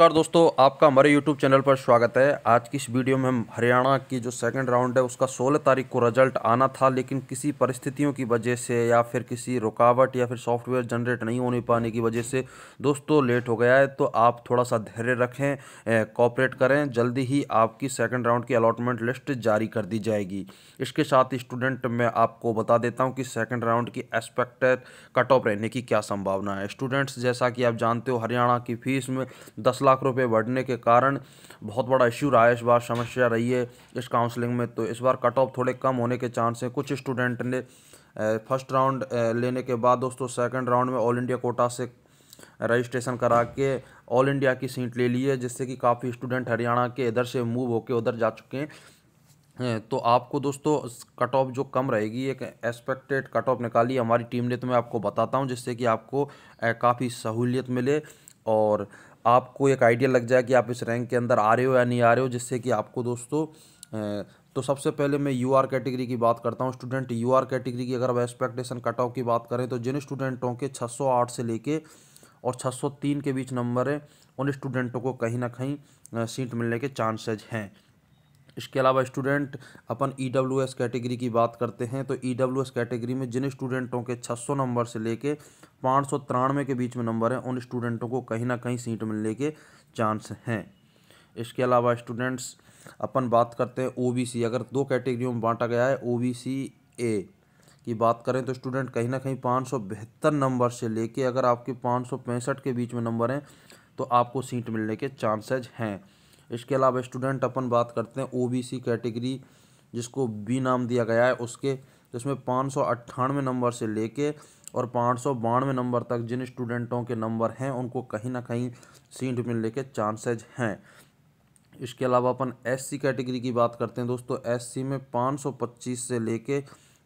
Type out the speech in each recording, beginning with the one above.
नमस्कार दोस्तों आपका हमारे YouTube चैनल पर स्वागत है आज की इस वीडियो में हम हरियाणा की जो सेकंड राउंड है उसका 16 तारीख को रिजल्ट आना था लेकिन किसी परिस्थितियों की वजह से या फिर किसी रुकावट या फिर सॉफ्टवेयर जनरेट नहीं होने पाने की वजह से दोस्तों लेट हो गया है तो आप थोड़ा सा धैर्य रखें कॉपरेट करें जल्दी ही आपकी सेकेंड राउंड की अलॉटमेंट लिस्ट जारी कर दी जाएगी इसके साथ स्टूडेंट मैं आपको बता देता हूँ कि सेकेंड राउंड की एक्सपेक्टेड कट ऑफ रहने की क्या संभावना है स्टूडेंट्स जैसा कि आप जानते हो हरियाणा की फीस में दस लाख रुपए बढ़ने के कारण बहुत बड़ा इश्यू रहा है इस बार समस्या रही है इस काउंसलिंग में तो इस बार कट ऑफ थोड़े कम होने के चांस हैं कुछ स्टूडेंट ने फर्स्ट राउंड लेने के बाद दोस्तों सेकंड राउंड में ऑल इंडिया कोटा से रजिस्ट्रेशन करा के ऑल इंडिया की सीट ले ली है जिससे कि काफ़ी स्टूडेंट हरियाणा के इधर से मूव होकर उधर जा चुके हैं तो आपको दोस्तों कट ऑफ जो कम रहेगी एक एक्सपेक्टेड कट ऑफ निकाली हमारी टीम ने तो मैं आपको बताता हूँ जिससे कि आपको काफ़ी सहूलियत मिले और आपको एक आइडिया लग जाए कि आप इस रैंक के अंदर आ रहे हो या नहीं आ रहे हो जिससे कि आपको दोस्तों तो सबसे पहले मैं यू आर कैटेगरी की बात करता हूँ स्टूडेंट यू आर कैटेगरी की अगर आप एक्सपेक्टेशन कट ऑफ की बात करें तो जिन स्टूडेंटों के 608 से लेके और 603 के बीच नंबर है उन स्टूडेंटों को कहीं ना कहीं सीट मिलने के चांसेज हैं इसके अलावा स्टूडेंट अपन ई डब्ल्यू एस कैटेगरी की बात करते हैं तो ई डब्ल्यू एस कैटेगरी में जिन स्टूडेंटों के 600 नंबर से लेके पाँच सौ तिरानवे के बीच में नंबर हैं उन स्टूडेंटों को कहीं ना कहीं सीट मिलने के चांस हैं इसके अलावा स्टूडेंट्स अपन बात करते हैं ओ अगर दो कैटेगरी में बांटा गया है ओ ए की बात करें तो स्टूडेंट कहीं ना कहीं पाँच नंबर से लेके अगर आपके पाँच के बीच में नंबर हैं तो आपको सीट मिलने के चांसेज हैं इसके अलावा स्टूडेंट अपन बात करते हैं ओबीसी कैटेगरी जिसको बी नाम दिया गया है उसके जिसमें पाँच सौ अट्ठानवे नंबर से लेके और पाँच सौ बानवे नंबर तक जिन स्टूडेंटों के नंबर हैं उनको कहीं ना कहीं सीट मिलने के चांसेज हैं इसके अलावा अपन एससी कैटेगरी की बात करते हैं दोस्तों एससी में 525 से लेके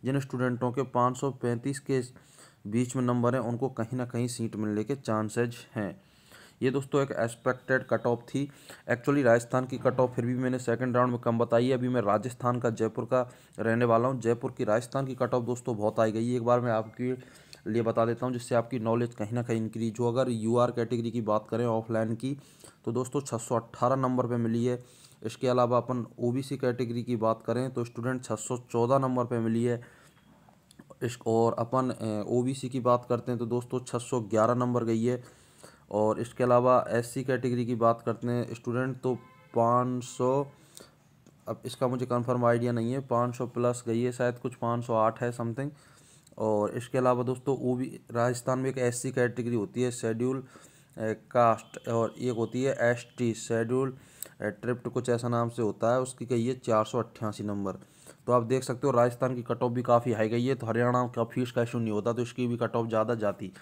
जिन स्टूडेंटों के 535 के बीच में नंबर हैं उनको कहीं ना कहीं सीट मिलने के चांसेज हैं ये दोस्तों एक एक्सपेक्टेड कट ऑफ थी एक्चुअली राजस्थान की कट ऑफ फिर भी मैंने सेकंड राउंड में कम बताई है अभी मैं राजस्थान का जयपुर का रहने वाला हूँ जयपुर की राजस्थान की कट ऑफ दोस्तों बहुत आई गई एक बार मैं आपके लिए बता देता हूँ जिससे आपकी नॉलेज कहीं ना कहीं इंक्रीज हो अगर यू आर कैटेगरी की बात करें ऑफलाइन की तो दोस्तों छः नंबर पर मिली है इसके अलावा अपन ओ कैटेगरी की बात करें तो स्टूडेंट छः नंबर पर मिली है इस और अपन ओबीसी की बात करते हैं तो दोस्तों 611 नंबर गई है और इसके अलावा एससी कैटेगरी की बात करते हैं स्टूडेंट तो पाँच सौ अब इसका मुझे कंफर्म आइडिया नहीं है पाँच सौ प्लस गई है शायद कुछ पाँच सौ आठ है समथिंग और इसके अलावा दोस्तों ओ भी राजस्थान में एक एससी कैटेगरी होती है शेड्यूल कास्ट और एक होती है एस टी शेड्यूल ट्रिप्ट कुछ ऐसा नाम से होता है उसकी गई है चार सौ अट्ठासी नंबर तो आप देख सकते हो राजस्थान की कट ऑफ भी काफ़ी हाई गई है तो हरियाणा का फीस का इशू नहीं होता तो इसकी भी कट ऑफ ज़्यादा जाती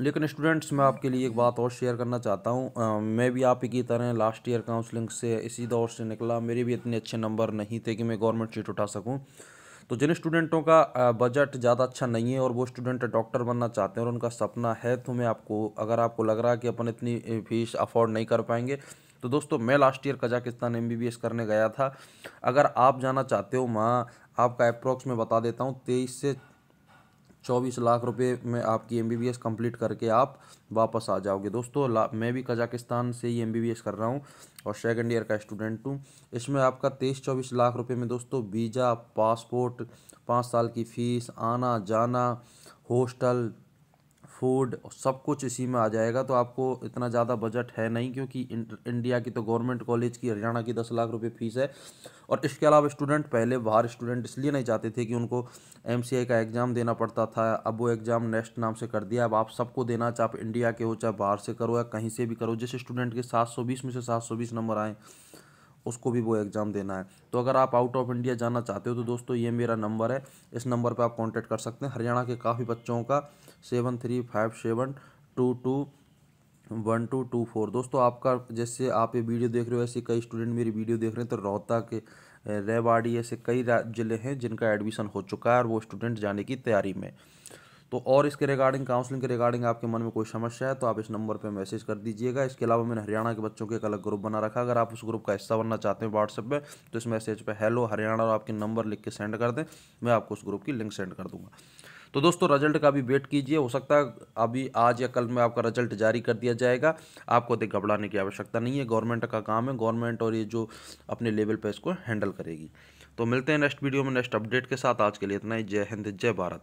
लेकिन स्टूडेंट्स मैं आपके लिए एक बात और शेयर करना चाहता हूँ मैं भी आप ही की तरह लास्ट ईयर काउंसलिंग से इसी दौर से निकला मेरे भी इतने अच्छे नंबर नहीं थे कि मैं गवर्नमेंट सीट उठा सकूँ तो जिन स्टूडेंटों का बजट ज़्यादा अच्छा नहीं है और वो स्टूडेंट डॉक्टर बनना चाहते हैं और उनका सपना है तो मैं आपको अगर आपको लग रहा है कि अपन इतनी फ़ीस अफोर्ड नहीं कर पाएंगे तो दोस्तों मैं लास्ट ईयर कजाकिस्तान एम करने गया था अगर आप जाना चाहते हो माँ आपका अप्रोक्स मैं बता देता हूँ तेईस से चौबीस लाख रुपए में आपकी एम बी कंप्लीट करके आप वापस आ जाओगे दोस्तों मैं भी कजाकिस्तान से ही एम बी कर रहा हूँ और सेकेंड ईयर का स्टूडेंट हूँ इसमें आपका तेईस चौबीस लाख रुपए में दोस्तों वीज़ा पासपोर्ट पाँच साल की फ़ीस आना जाना हॉस्टल फूड सब कुछ इसी में आ जाएगा तो आपको इतना ज़्यादा बजट है नहीं क्योंकि इंडिया की तो गवर्नमेंट कॉलेज की हरियाणा की दस लाख रुपए फीस है और इसके अलावा स्टूडेंट पहले बाहर स्टूडेंट इसलिए नहीं चाहते थे कि उनको एम का एग्ज़ाम देना पड़ता था अब वो एग्ज़ाम नेक्स्ट नाम से कर दिया अब आप सबको देना चाहे आप इंडिया के हो चाहे बाहर से करो या कहीं से भी करो जिस स्टूडेंट के सात में से सात नंबर आएँ उसको भी वो एग्ज़ाम देना है तो अगर आप आउट ऑफ इंडिया जाना चाहते हो तो दोस्तों ये मेरा नंबर है इस नंबर पर आप कॉन्टेक्ट कर सकते हैं हरियाणा के काफ़ी बच्चों का seven three five seven two two one two two four दोस्तों आपका जैसे आप ये वीडियो देख रहे हो ऐसे कई स्टूडेंट मेरी वीडियो देख रहे हैं तो रोहतक रेवाड़ी ऐसे कई जिले हैं जिनका एडमिशन हो चुका है और वो स्टूडेंट जाने की तैयारी में तो और इसके रिगार्डिंग काउंसलिंग के रिगार्डिंग आपके मन में कोई समस्या है तो आप इस नंबर पर मैसेज कर दीजिएगा इसके अलावा मैंने हरियाणा के बच्चों के एक अलग ग्रुप बना रखा अगर आप उस ग्रुप का हिस्सा बनना चाहते हैं व्हाट्सएप पर तो इस मैसेज पर हेलो हरियाणा और आपके नंबर लिख के सेंड कर दें मैं आपको उस ग्रुप की लिंक सेंड कर दूँगा तो दोस्तों रिजल्ट का भी वेट कीजिए हो सकता है अभी आज या कल में आपका रिजल्ट जारी कर दिया जाएगा आपको अधिक घबराने की आवश्यकता नहीं है गवर्नमेंट का काम है गवर्नमेंट और ये जो अपने लेवल पर इसको हैंडल करेगी तो मिलते हैं नेक्स्ट वीडियो में नेक्स्ट अपडेट के साथ आज के लिए इतना ही जय हिंद जय भारत